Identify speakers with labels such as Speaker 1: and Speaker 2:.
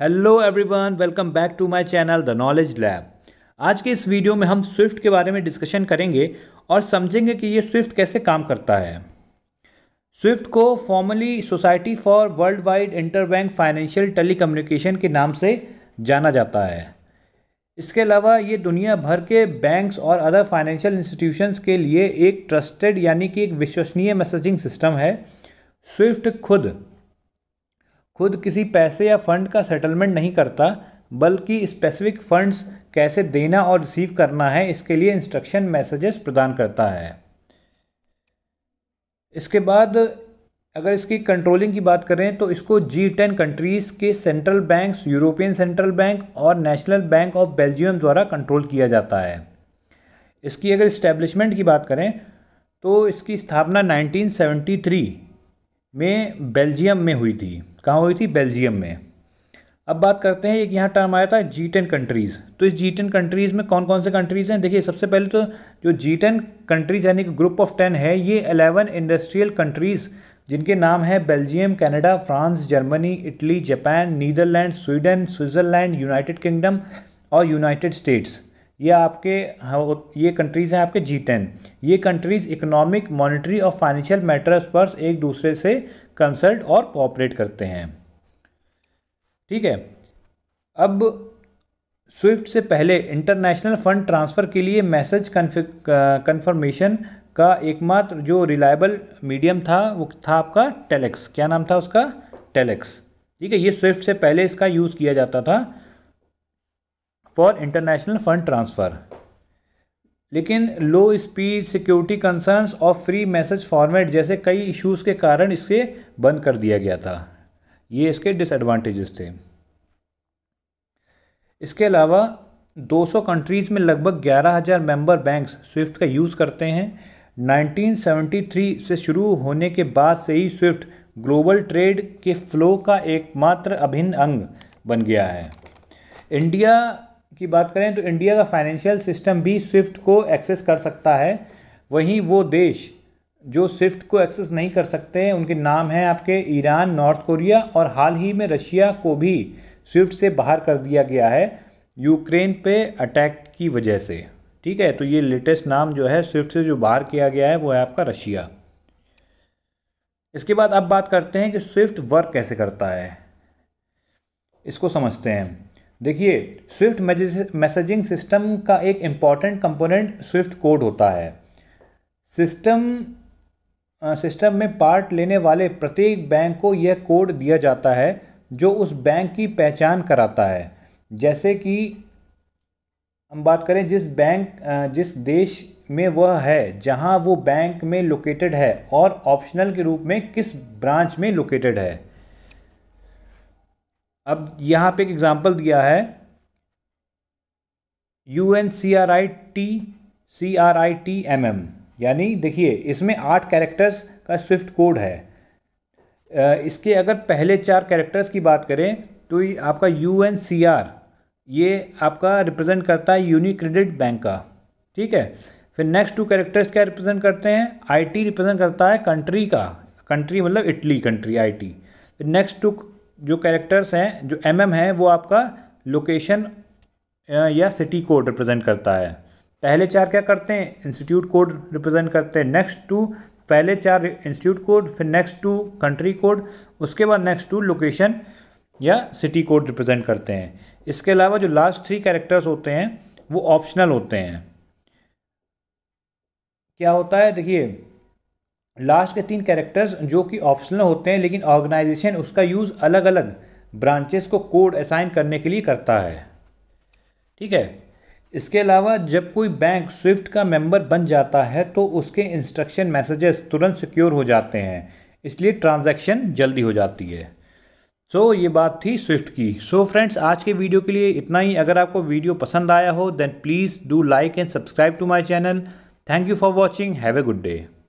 Speaker 1: hello everyone welcome back to my channel the knowledge lab आज के इस video में हम स्विफ्ट के बारे में डिस्कशन करेंगे और समझेंगे कि ये स्विफ्ट कैसे काम करता है स्विफ्ट को formally society for world wide interbank financial telecommunication के नाम से जाना जाता है इसके अलावा ये दुनिया भर के बैंक्स और अदर फाइनेंशियल इंस्टीट्यूशंस के लिए एक ट्रस्टेड यानी कि एक विश्वसनीय मैसेजिंग सिस्टम है स्विफ्ट खुद खुद किसी पैसे या फंड का सेटलमेंट नहीं करता बल्कि स्पेसिफिक फंड्स कैसे देना और रिसीव करना है इसके लिए इंस्ट्रक्शन मैसेजेस प्रदान करता है इसके बाद अगर इसकी कंट्रोलिंग की बात करें तो इसको जी टेन कंट्रीज़ के central banks European central bank और नेशनल बैंक ऑफ बेल्जियम द्वारा कंट्रोल किया जाता है इसकी अगर इस्टेब्लिशमेंट की बात करें तो इसकी स्थापना 1973 में बेल्जियम में हुई थी कहाँ हुई थी बेल्जियम में अब बात करते हैं एक यहाँ टर्म आया था जी टेन कंट्रीज़ तो इस जी टेन कंट्रीज़ में कौन कौन से कंट्रीज़ हैं देखिए सबसे पहले तो जो जी टेन कंट्रीज़ यानी कि ग्रुप ऑफ टेन है ये अलेवन इंडस्ट्रियल कंट्रीज़ जिनके नाम हैं Belgium Canada France Germany Italy Japan Netherland Sweden Switzerland United Kingdom और यूनाइटेड स्टेट्स ये आपके हाँ, ये कंट्रीज़ हैं आपके जी टेन ये कंट्रीज़ इकोनॉमिक मॉनिटरी और फाइनेंशियल मैटर्स पर एक दूसरे से कंसल्ट और कोऑपरेट करते हैं ठीक है अब स्विफ्ट से पहले इंटरनेशनल फंड ट्रांसफ़र के लिए मैसेज कन्फर्मेशन का एकमात्र जो रिलायबल मीडियम था वो था आपका टेलेक्स क्या नाम था उसका टेलेक्स ठीक है ये स्विफ्ट से पहले इसका यूज़ किया जाता था फॉर इंटरनेशनल फंड ट्रांसफ़र लेकिन लो स्पीड सिक्योरिटी कंसर्न्स और फ्री मैसेज फॉर्मेट जैसे कई इश्यूज के कारण इसे बंद कर दिया गया था ये इसके डिसएडवांटेजेस थे इसके अलावा 200 कंट्रीज़ में लगभग 11,000 मेंबर बैंक्स स्विफ्ट का यूज़ करते हैं 1973 से शुरू होने के बाद से ही स्विफ्ट ग्लोबल ट्रेड के फ्लो का एकमात्र अभिन्न अंग बन गया है इंडिया की बात करें तो इंडिया का फाइनेंशियल सिस्टम भी स्विफ्ट को एक्सेस कर सकता है वहीं वो देश जो स्विफ्ट को एक्सेस नहीं कर सकते हैं उनके नाम हैं आपके ईरान नॉर्थ कोरिया और हाल ही में रशिया को भी स्विफ्ट से बाहर कर दिया गया है यूक्रेन पे अटैक की वजह से ठीक है तो ये लेटेस्ट नाम जो है स्विफ्ट से जो बाहर किया गया है वो है आपका रशिया इसके बाद अब बात करते हैं कि स्विफ्ट वर्क कैसे करता है इसको समझते हैं देखिए स्विफ्ट मैसेजिंग सिस्टम का एक इम्पॉर्टेंट कंपोनेंट स्विफ्ट कोड होता है सिस्टम सिस्टम में पार्ट लेने वाले प्रत्येक बैंक को यह कोड दिया जाता है जो उस बैंक की पहचान कराता है जैसे कि हम बात करें जिस बैंक जिस देश में वह है जहां वो बैंक में लोकेटेड है और ऑप्शनल के रूप में किस ब्रांच में लोकेटेड है अब यहाँ पे एक एग्जांपल दिया है U N C R I T C R I T M M यानी देखिए इसमें आठ कैरेक्टर्स का स्विफ्ट कोड है इसके अगर पहले चार कैरेक्टर्स की बात करें तो ये आपका यू एन सी आर ये आपका रिप्रेजेंट करता है यूनी क्रेडिट बैंक का ठीक है फिर नेक्स्ट टू कैरेक्टर्स क्या रिप्रेजेंट करते हैं आई टी रिप्रेजेंट करता है कंट्री का कंट्री मतलब इटली कंट्री आई टी फिर नेक्स्ट टू जो कैरेक्टर्स हैं जो एम mm है वो आपका लोकेशन या सिटी कोड रिप्रेजेंट करता है पहले चार क्या करते हैं इंस्टीट्यूट कोड रिप्रेजेंट करते हैं नेक्स्ट टू पहले चार इंस्टीट्यूट कोड फिर नेक्स्ट टू कंट्री कोड उसके बाद नेक्स्ट टू लोकेशन या सिटी कोड रिप्रेजेंट करते हैं इसके अलावा जो लास्ट थ्री कैरेक्टर्स होते हैं वो ऑप्शनल होते हैं क्या होता है देखिए लास्ट के तीन कैरेक्टर्स जो कि ऑप्शनल होते हैं लेकिन ऑर्गेनाइजेशन उसका यूज़ अलग अलग ब्रांचेस को कोड असाइन करने के लिए करता है ठीक है इसके अलावा जब कोई बैंक स्विफ्ट का मेंबर बन जाता है तो उसके इंस्ट्रक्शन मैसेजेस तुरंत सिक्योर हो जाते हैं इसलिए ट्रांजैक्शन जल्दी हो जाती है सो so, ये बात थी स्विफ्ट की सो so, फ्रेंड्स आज के वीडियो के लिए इतना ही अगर आपको वीडियो पसंद आया हो then please do like and subscribe to my channel thank you for watching have a good day